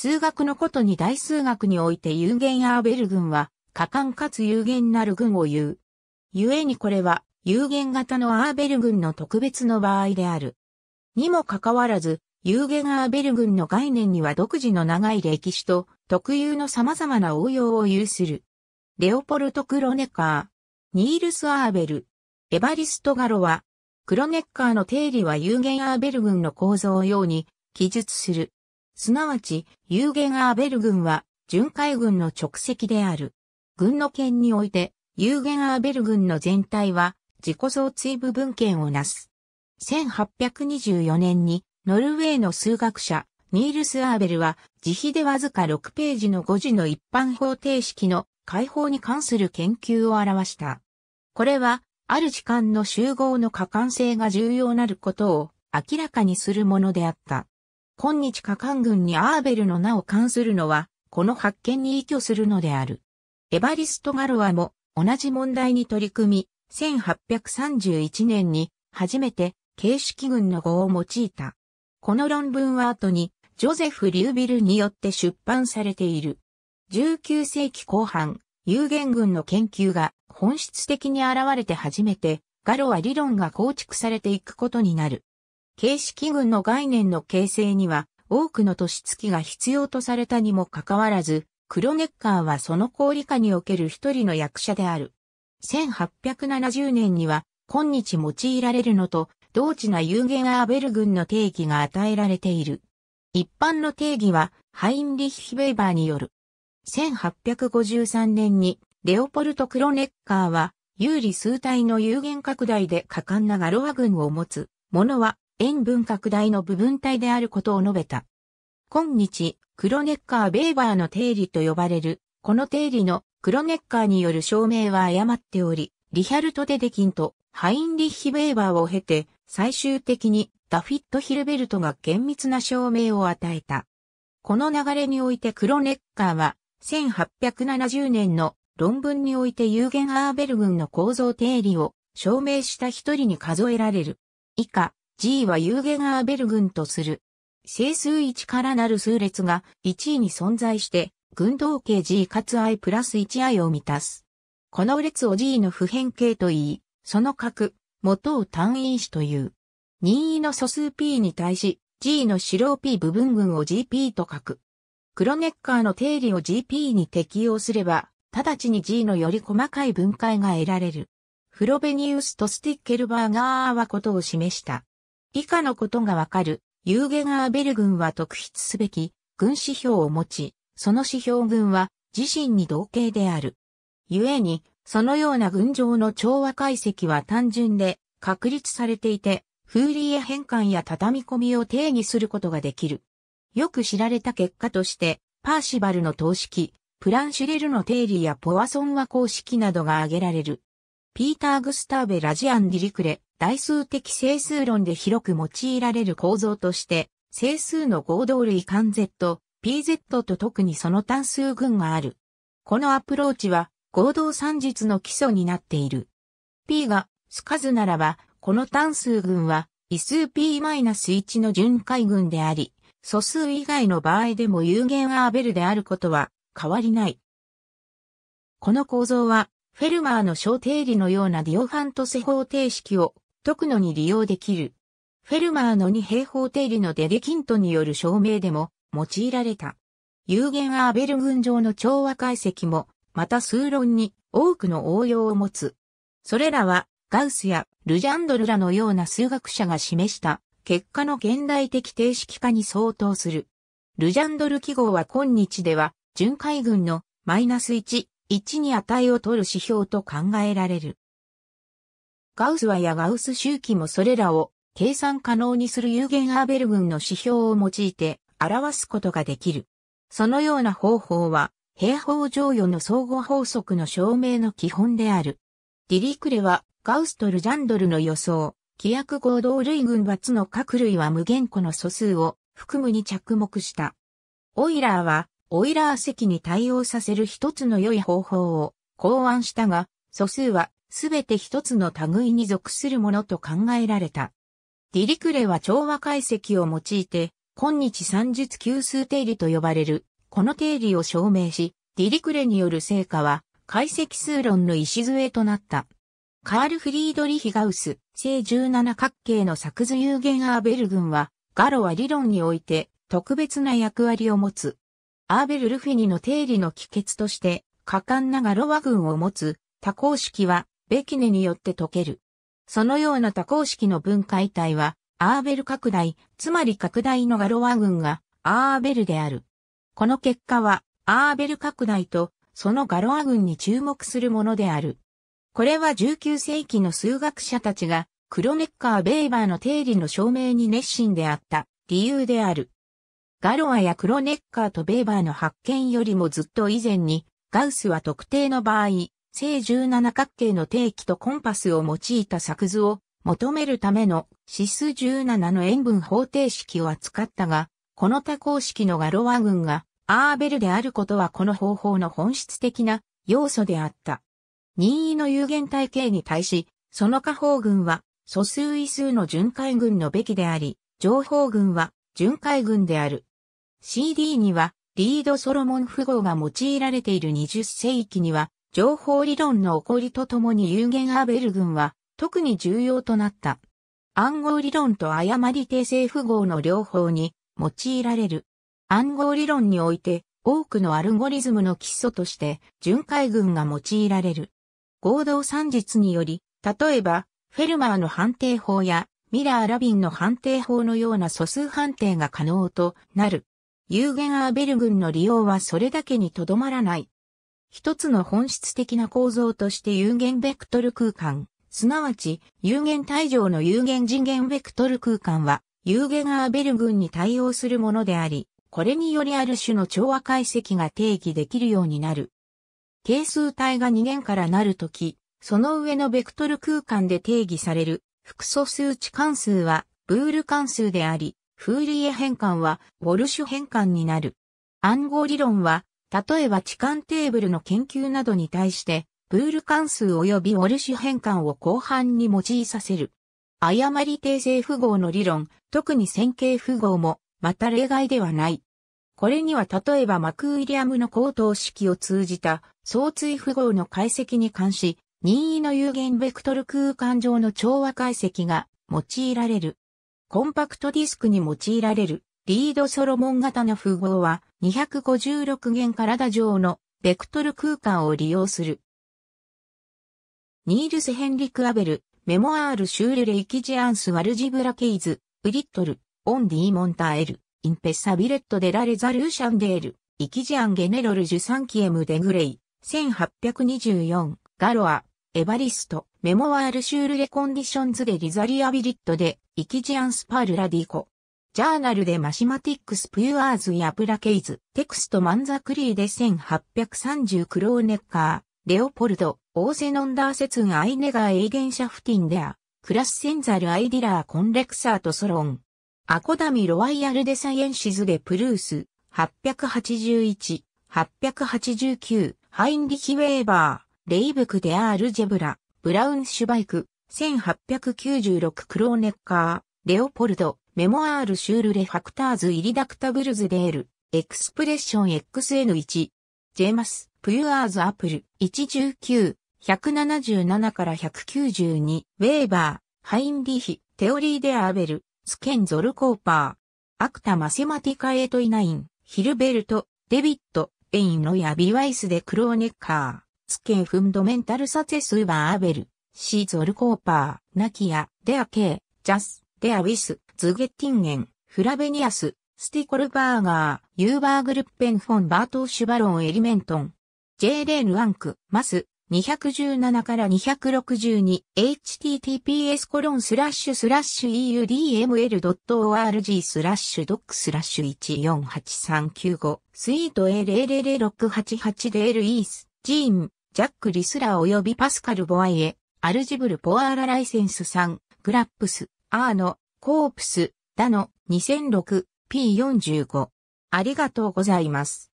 数学のことに大数学において有限アーベル群は、可敢かつ有限なる群を言う。故にこれは、有限型のアーベル群の特別の場合である。にもかかわらず、有限アーベル群の概念には独自の長い歴史と特有の様々な応用を有する。レオポルト・クロネカー、ニールス・アーベル、エバリスト・ガロは、クロネッカーの定理は有限アーベル群の構造をように記述する。すなわち、ユーゲン・アーベル軍は、巡回軍の直席である。軍の権において、ユーゲン・アーベル軍の全体は、自己増追部分権をなす。1824年に、ノルウェーの数学者、ニールス・アーベルは、自費でわずか6ページの5時の一般方程式の解放に関する研究を表した。これは、ある時間の集合の可関性が重要なることを明らかにするものであった。今日火官軍にアーベルの名を冠するのは、この発見に依拠するのである。エバリスト・ガロアも同じ問題に取り組み、1831年に初めて形式群の語を用いた。この論文は後にジョゼフ・リュービルによって出版されている。19世紀後半、有限群の研究が本質的に現れて初めて、ガロア理論が構築されていくことになる。形式群の概念の形成には多くの年月が必要とされたにもかかわらず、クロネッカーはその氷下における一人の役者である。1870年には今日用いられるのと同地な有限アーベル群の定義が与えられている。一般の定義はハインリッヒ・ベーバーによる。1853年にレオポルト・クロネッカーは有利数体の有限拡大で果敢なガロア群を持つ者は塩分拡大の部分体であることを述べた。今日、クロネッカー・ベイバーの定理と呼ばれる、この定理のクロネッカーによる証明は誤っており、リヒャルト・デデキンとハインリッヒ・ベイバーを経て、最終的にダフィット・ヒルベルトが厳密な証明を与えた。この流れにおいてクロネッカーは、1870年の論文において有限アーベル群の構造定理を証明した一人に数えられる。以下、G はユーゲガーベル群とする。整数1からなる数列が1位に存在して、群同形 G かつ I プラス 1I を満たす。この列を G の普遍形と言い、その角、元を単位子という。任意の素数 P に対し、G の白 P 部分群を GP と書く。クロネッカーの定理を GP に適用すれば、直ちに G のより細かい分解が得られる。フロベニウスとスティッケルバーガーはことを示した。以下のことがわかる、ユーゲガーベル軍は特筆すべき、軍指標を持ち、その指標軍は自身に同型である。故に、そのような群上の調和解析は単純で確立されていて、フーリエ変換や畳み込みを定義することができる。よく知られた結果として、パーシバルの等式、プランシュレルの定理やポワソン和公式などが挙げられる。ピーター・グスターベ・ラジアン・ディリクレ、代数的整数論で広く用いられる構造として、整数の合同類間 Z、PZ と特にその単数群がある。このアプローチは合同算術の基礎になっている。P が数数ならば、この単数群は、異数 P-1 の巡回群であり、素数以外の場合でも有限アーベルであることは変わりない。この構造は、フェルマーの小定理のようなディオファントセ方程式を解くのに利用できる。フェルマーの二平方定理のデデキントによる証明でも用いられた。有限アーベル群上の調和解析も、また数論に多くの応用を持つ。それらは、ガウスやルジャンドルらのような数学者が示した結果の現代的定式化に相当する。ルジャンドル記号は今日では、巡回群のマイナス1、1に値を取る指標と考えられる。ガウスはやガウス周期もそれらを計算可能にする有限アーベル群の指標を用いて表すことができる。そのような方法は、平方乗与の相互法則の証明の基本である。ディリクレは、ガウスとルジャンドルの予想、規約合同類群罰の各類は無限個の素数を含むに着目した。オイラーは、オイラー積に対応させる一つの良い方法を考案したが、素数はすべて一つの類に属するものと考えられた。ディリクレは調和解析を用いて、今日三術級数定理と呼ばれる、この定理を証明し、ディリクレによる成果は、解析数論の礎となった。カール・フリードリヒ・ガウス、正十七角形の作図有限アーベル群は、ガロは理論において特別な役割を持つ。アーベル・ルフィニの定理の帰結として、果敢なガロワ群を持つ多項式はベキネによって解ける。そのような多項式の分解体は、アーベル拡大、つまり拡大のガロワ群が、アーベルである。この結果は、アーベル拡大と、そのガロア群に注目するものである。これは19世紀の数学者たちが、クロネッカー・ベイバーの定理の証明に熱心であった理由である。ガロアやクロネッカーとベイバーの発見よりもずっと以前に、ガウスは特定の場合、正17角形の定規とコンパスを用いた作図を求めるための指数17の塩分方程式を扱ったが、この多項式のガロワ群がアーベルであることはこの方法の本質的な要素であった。任意の有限体系に対し、その下方群は素数異数の巡回群のべきであり、上方群は巡回群である。CD にはリード・ソロモン符号が用いられている20世紀には情報理論の起こりとともに有限アーベル群は特に重要となった。暗号理論と誤り訂正符号の両方に用いられる。暗号理論において多くのアルゴリズムの基礎として巡回群が用いられる。合同算術により、例えばフェルマーの判定法やミラー・ラビンの判定法のような素数判定が可能となる。有限アーベル群の利用はそれだけにとどまらない。一つの本質的な構造として有限ベクトル空間、すなわち有限対象の有限次元ベクトル空間は、有限アーベル群に対応するものであり、これによりある種の調和解析が定義できるようになる。係数体が2元からなるとき、その上のベクトル空間で定義される、複素数値関数は、ブール関数であり、フーリエ変換は、ウォルシュ変換になる。暗号理論は、例えば置換テーブルの研究などに対して、プール関数及びウォルシュ変換を後半に用いさせる。誤り訂正符号の理論、特に線形符号も、また例外ではない。これには例えばマクウィリアムの高等式を通じた相対符号の解析に関し、任意の有限ベクトル空間上の調和解析が用いられる。コンパクトディスクに用いられるリードソロモン型の符号は256弦体上のベクトル空間を利用する。ニールス・ヘンリク・アベル、メモアール・シュール・レイキジアンス・ワルジブラ・ケイズ、ウリットル、オン・ディ・モンタエル、インペッサ・ビレット・デラ・レザルーシャンデール、イキジアン・ゲネロル・ジュサンキエム・デグレイ、1824、ガロア、エバリスト、メモアールシュールレコンディションズデ・リザリアビリットで、イキジアンスパールラディコ、ジャーナルでマシマティックス・ピュアーズやプラケイズ、テクスト・マンザ・クリーで1830クローネッカー、レオポルド、オーセノンダーセツン・アイネガー・エイゲンシャフティンデア、クラス・センザル・アイディラー・コンレクサーとソロン、アコダミ・ロワイヤル・デ・サイエンシズ・デ・プルース、881、889、ハインリヒ・ウェーバー、レイブク・デ・アール・ジェブラ、ブラウン・シュバイク、1896クローネッカー、レオポルド、メモアールシュールレファクターズイリダクタブルズデール、エクスプレッション XN1、ジェマス、プユアーズアプル、119、177から192、ウェーバー、ハインリヒ、テオリー・デ・アーベル、スケン・ゾルコーパー、アクタ・マセマティカ・エト・イナイン、ヒルベルト、デビット、エイン・ロヤビワイス・デ・クローネッカー、スケン・フンドメンタル・サェス・ウバ・ーアーベル、シー・ゾルコーパー、ナキア、デア・ケイ、ジャス、デア・ウィス、ズゲッティンゲン、フラベニアス、スティコルバーガー、ユーバーグルッペンフォンバートーシュバロンエリメントン、J レールアンク、マス、217から262、https コロンスラッシュスラッシュ eudml.org スラッシュドックスラッシュ148395、スイート A00688 で l ルイース、ジーン、ジャック・リスラー及びパスカル・ボアイエ、アルジブル・ポアーラ・ライセンス3、グラップス、アーノ、コープス、ダノ、2006、P45。ありがとうございます。